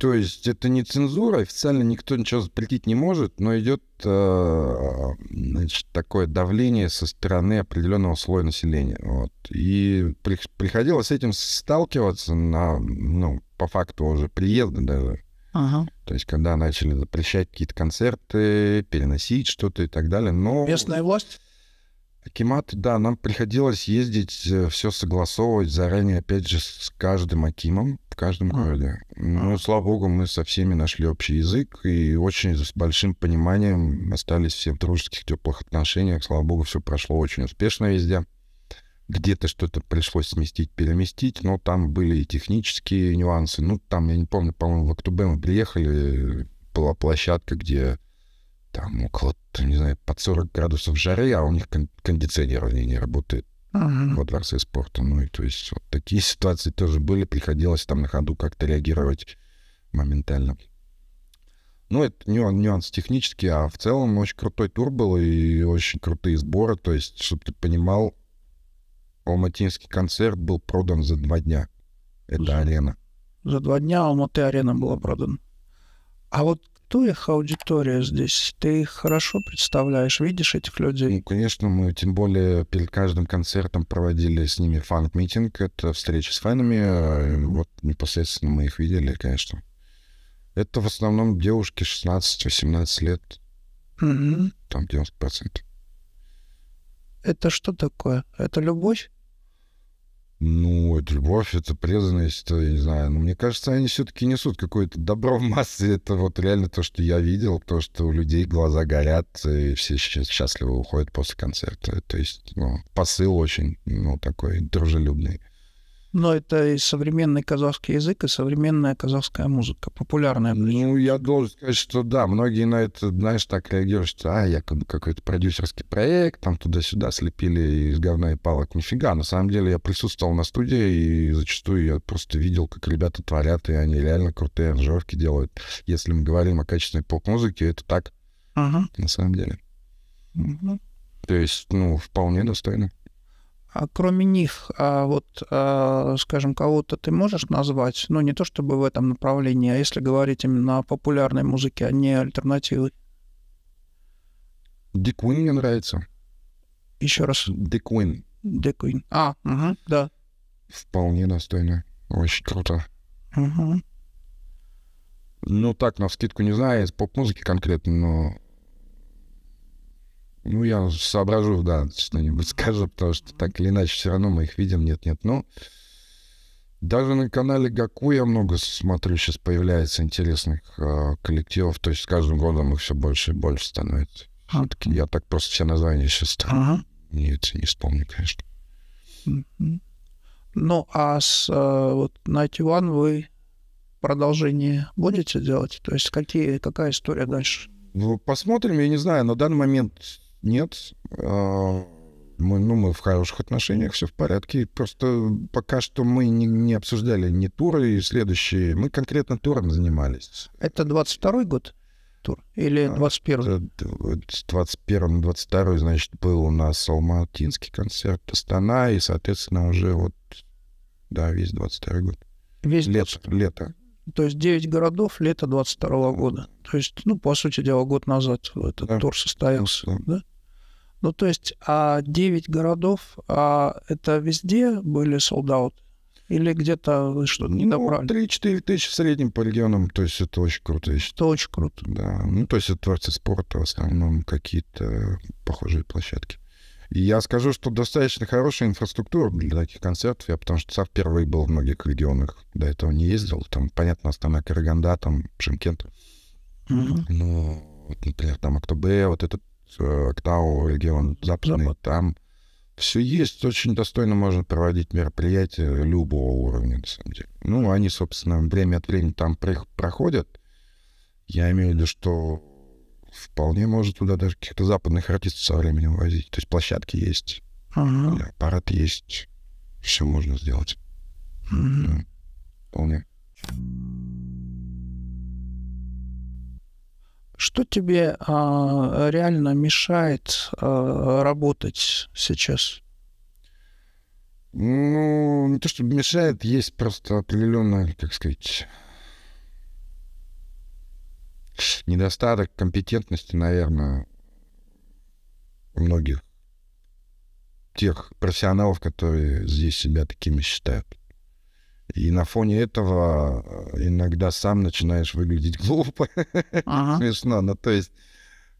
B: то есть это не цензура, официально никто ничего запретить не может, но идет э, значит, такое давление со стороны определенного слоя населения. Вот. И при, приходилось с этим сталкиваться на, ну, по факту уже приезда даже. Ага. То есть, когда начали запрещать какие-то концерты, переносить что-то и так далее. Но... Местная власть? Акиматы, да, нам приходилось ездить, э, все согласовывать заранее, опять же, с каждым Акимом в каждом городе. Но ну, а. слава богу, мы со всеми нашли общий язык и очень с большим пониманием остались все в дружеских, теплых отношениях. Слава богу, все прошло очень успешно везде. Где-то что-то пришлось сместить, переместить, но там были и технические нюансы. Ну, там, я не помню, по-моему, в Актубе мы приехали, была площадка, где там около, не знаю, под 40 градусов жары, а у них кондиционирование не работает uh-huh. во дворце спорта. Ну и то есть вот такие ситуации тоже были, приходилось там на ходу как-то реагировать моментально. Ну, это нюанс, нюанс технический, а в целом очень крутой тур был и очень крутые сборы. То есть, чтобы ты понимал, алматинский концерт был продан за два дня. Это за, арена.
A: За два дня Алматы арена была продана. А вот ту их аудитория здесь?
B: Ты их хорошо представляешь, видишь этих людей? Ну, конечно, мы тем более перед каждым концертом проводили с ними фан митинг это встречи с фанами, а, вот непосредственно мы их видели, конечно. Это в основном девушки 16-18 лет, mm-hmm. там 90%.
A: Это что такое?
B: Это любовь? Ну, это любовь, это преданность, э, я не знаю. Но мне кажется, они все-таки несут какое-то добро в массы. Это вот реально то, что я видел, то, что у людей глаза горят, и все сейчас счастливо уходят после концерта. То есть, ну, посыл очень, ну, такой дружелюбный.
A: Но это и современный казахский язык, и современная казахская музыка,
B: популярная. Ну, я должен сказать, что да, многие на это, знаешь, так реагируют, что, а, якобы какой-то продюсерский проект, там туда-сюда слепили из говна и палок. Нифига, на самом деле я присутствовал на студии, и зачастую я просто видел, как ребята творят, и они реально крутые аранжировки делают. Если мы говорим о качественной поп-музыке, это так, ага. на самом деле. Угу. То есть, ну, вполне достойно.
A: А кроме них, а вот, а, скажем, кого-то ты можешь назвать, ну, не то чтобы в этом направлении, а если говорить именно о популярной музыке, а не альтернативы?
B: The Queen мне нравится. Еще раз. The Queen. The Queen. А, угу, да. Вполне достойно. Очень круто. Угу. Ну, так, на вскидку не знаю, из поп-музыки конкретно, но ну, я соображу, да, что-нибудь скажу, потому что так или иначе все равно мы их видим, нет-нет. Ну, даже на канале Гаку я много смотрю, сейчас появляется интересных э, коллективов, то есть с каждым годом их все больше и больше становится. Все-таки я так просто все названия сейчас ага. нет, не вспомню, конечно.
A: Ну, а с э, вот Night One вы продолжение будете делать? То есть какие, какая история дальше?
B: Ну, посмотрим, я не знаю, на данный момент нет. А, мы, ну, мы в хороших отношениях, все в порядке. Просто пока что мы не, не обсуждали ни туры и следующие. Мы конкретно туром занимались. Это 22-й год? тур? Или 21 21 22 значит, был у нас Алматинский концерт Астана, и, соответственно, уже вот, да, весь 22 год. Весь лето, 20... лето.
A: То есть 9 городов, лето 22 -го года. То есть, ну, по сути дела, год назад этот да. тур состоялся, ну, да? да? Ну, то есть, а 9 городов, а это везде были солдаты? Или где-то что-то не ну, добрали? Ну,
B: 3-4 тысячи в среднем по регионам, то есть это очень круто. это очень круто. Да, ну то есть это творцы спорта, в основном какие-то похожие площадки. И я скажу, что достаточно хорошая инфраструктура для таких концертов, я потому что сам первый был в многих регионах, до этого не ездил, там, понятно, Астана, Караганда, там, Шимкент. Mm-hmm. Но вот, например, там АКТБ, вот этот Э, Ктау, регион Западный, Запад. там все есть, очень достойно можно проводить мероприятия любого уровня, на самом деле. Ну, они, собственно, время от времени там проходят. Я имею в виду, что вполне может туда даже каких-то западных артистов со временем возить. То есть площадки есть, ага. аппарат есть, все можно сделать. Ага. Да. Вполне.
A: Что тебе а, реально мешает а, работать сейчас?
B: Ну, не то, что мешает, есть просто определенная, как сказать, недостаток компетентности, наверное, у многих тех профессионалов, которые здесь себя такими считают. И на фоне этого э, иногда сам начинаешь выглядеть глупо, ага. смешно. Ну, то есть,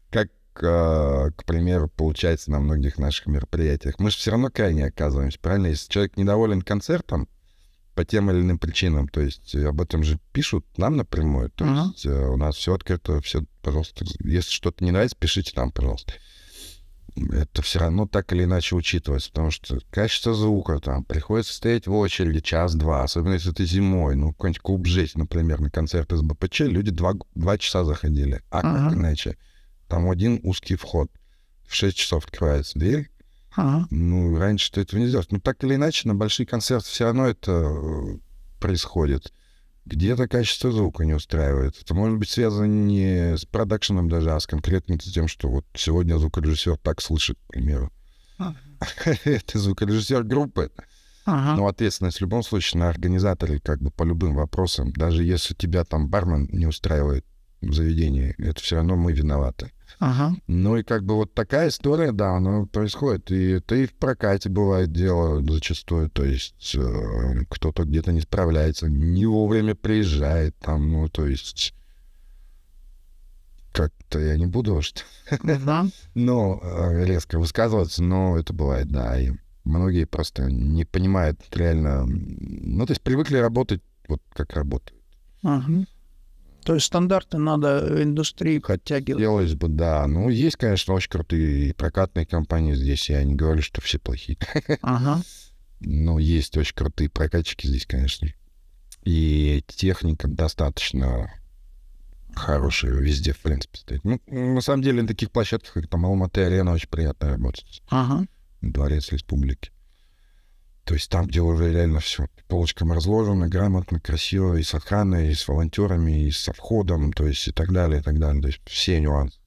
B: как, э, к примеру, получается на многих наших мероприятиях, мы же все равно крайне оказываемся, правильно? Если человек недоволен концертом по тем или иным причинам, то есть э, об этом же пишут нам напрямую, то ага. есть у нас все открыто, все, пожалуйста, если что-то не нравится, пишите нам, пожалуйста это все равно так или иначе учитывается, потому что качество звука там приходится стоять в очереди час-два, особенно если ты зимой, ну, какой-нибудь клуб «Жить», например, на концерт из БПЧ люди два, два часа заходили, а uh-huh. как иначе? Там один узкий вход, в 6 часов открывается дверь, uh-huh. ну, раньше ты этого не сделаешь. Ну, так или иначе, на большие концерты все равно это э, происходит где-то качество звука не устраивает. Это может быть связано не с продакшеном даже, а с конкретно с тем, что вот сегодня звукорежиссер так слышит, к примеру. А. Это звукорежиссер группы. Но ответственность в любом случае на организаторе как бы по любым вопросам. Даже если тебя там бармен не устраивает, заведении. Это все равно мы виноваты. Ага. Ну и как бы вот такая история, да, она происходит. И это и в прокате бывает дело зачастую. То есть э, кто-то где-то не справляется, не вовремя приезжает там, ну то есть как-то я не буду уж ну да. ну, резко высказываться, но это бывает, да. И многие просто не понимают реально... Ну, то есть привыкли работать вот как работают. Ага. То есть стандарты надо э, индустрии подтягивать. Делалось бы, да. Ну, есть, конечно, очень крутые прокатные компании здесь. Я не говорю, что все плохие. Ага. Но ну, есть очень крутые прокатчики здесь, конечно. И техника достаточно хорошая везде, в принципе, стоит. Ну, на самом деле, на таких площадках, как там Алматы Арена, очень приятно работать. Ага. Дворец республики. То есть там, где уже реально все по полочкам разложено, грамотно, красиво, и с охраной, и с волонтерами, и с обходом, то есть и так далее, и так далее. То есть все нюансы.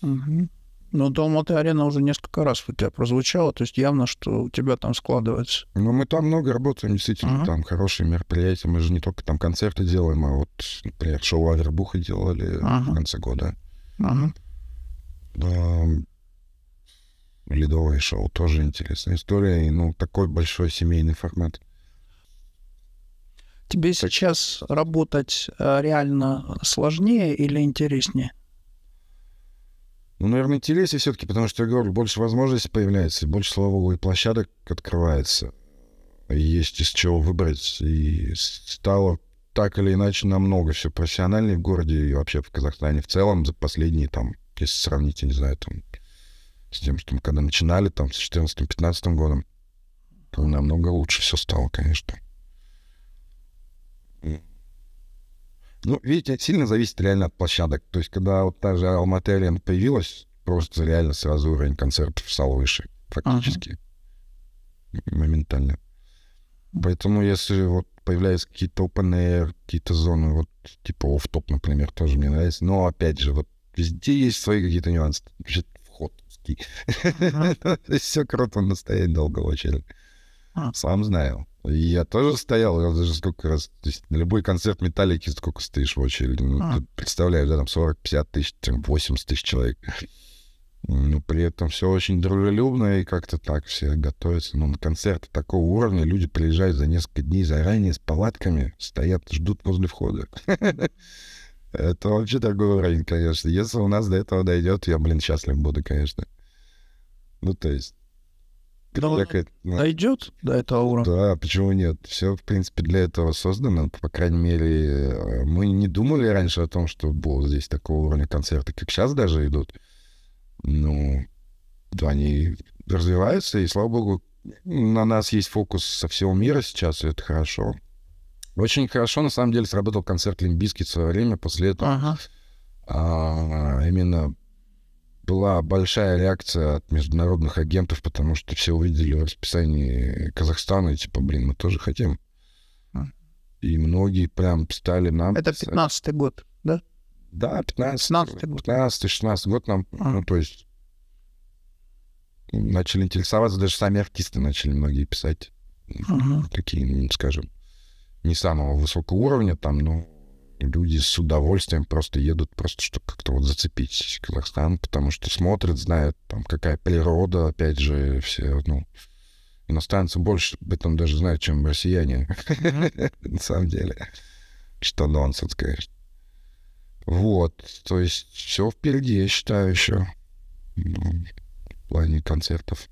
A: Ну, то, эта арена уже несколько раз у тебя прозвучала, то есть явно, что у тебя там
B: складывается. Ну, мы там много работаем, действительно, uh-huh. там хорошие мероприятия. Мы же не только там концерты делаем, а вот, например, шоу Авербуха делали uh-huh. в конце года. Uh-huh ледовое шоу. Тоже интересная история. И, ну, такой большой семейный формат.
A: Тебе сейчас работать э, реально сложнее или интереснее?
B: Ну, наверное, интереснее все-таки, потому что, я говорю, больше возможностей появляется, больше слововых площадок открывается. Есть из чего выбрать. И стало так или иначе намного все профессиональнее в городе и вообще в Казахстане в целом за последние, там, если сравнить, я не знаю, там, с тем, что мы когда начинали там с 14-15 годом, то намного лучше все стало, конечно. Ну, видите, сильно зависит реально от площадок. То есть, когда вот та же Алматы Арена ну, появилась, просто реально сразу уровень концертов стал выше практически. Ага. Моментально. Поэтому, если вот появляются какие-то open air, какие-то зоны, вот типа офф топ например, тоже мне нравится. Но опять же, вот везде есть свои какие-то нюансы жесткий. Все круто, но стоять долго в очереди. Хм. Сам знаю. Я тоже стоял, я даже сколько раз... То есть на любой концерт Металлики сколько стоишь в очереди. Ну, а. Хм. представляю, да, там 40-50 тысяч, 80 тысяч человек. Но ну, при этом все очень дружелюбно и как-то так все готовятся. Но ну, на концерты такого уровня люди приезжают за несколько дней заранее с палатками, стоят, ждут возле входа. Это вообще другой уровень, конечно. Если у нас до этого дойдет, я, блин, счастлив буду, конечно. Ну, то есть... Но всякое, ну, ну дойдет до этого уровня? Да, почему нет? Все, в принципе, для этого создано. Ну, по крайней мере, э, мы не думали раньше о том, что был здесь такого уровня концерты, как сейчас даже идут. Ну, да, они развиваются, и, слава богу, на нас есть фокус со всего мира сейчас, и это хорошо. Очень хорошо, на самом деле, сработал концерт Лимбиски в свое время, после этого. Ага. А, именно была большая реакция от международных агентов, потому что все увидели в расписании Казахстана, и типа, блин, мы тоже хотим. А. И многие прям стали нам... Это 15-й
A: год, да?
B: Да, 15 16 год. 15 16 год нам, а. ну, то есть, начали интересоваться, даже сами артисты начали многие писать. Ага. Такие, ну, скажем, не самого высокого уровня там, но люди с удовольствием просто едут, просто чтобы как-то вот зацепить Казахстан, потому что смотрят, знают, там, какая природа, опять же, все, ну, иностранцы больше об этом даже знают, чем россияне, на самом деле. Что нонсенс, конечно. Вот, то есть все впереди, я считаю, еще ну, в плане концертов.